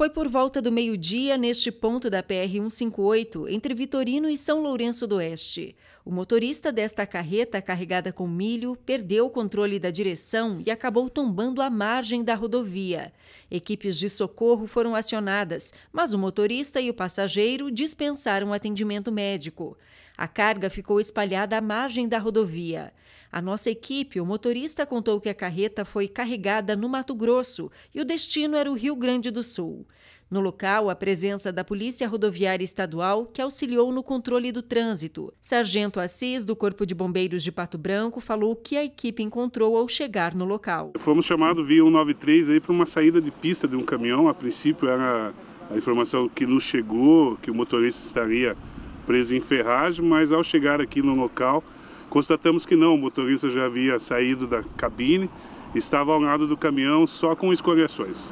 Foi por volta do meio-dia, neste ponto da PR-158, entre Vitorino e São Lourenço do Oeste. O motorista desta carreta carregada com milho perdeu o controle da direção e acabou tombando à margem da rodovia. Equipes de socorro foram acionadas, mas o motorista e o passageiro dispensaram atendimento médico. A carga ficou espalhada à margem da rodovia. A nossa equipe, o motorista contou que a carreta foi carregada no Mato Grosso e o destino era o Rio Grande do Sul. No local, a presença da Polícia Rodoviária Estadual, que auxiliou no controle do trânsito. Sargento Assis, do Corpo de Bombeiros de Pato Branco, falou que a equipe encontrou ao chegar no local. Fomos chamados via 193 para uma saída de pista de um caminhão. A princípio era a informação que nos chegou, que o motorista estaria preso em ferragem, mas ao chegar aqui no local, constatamos que não, o motorista já havia saído da cabine, estava ao lado do caminhão só com escoriações.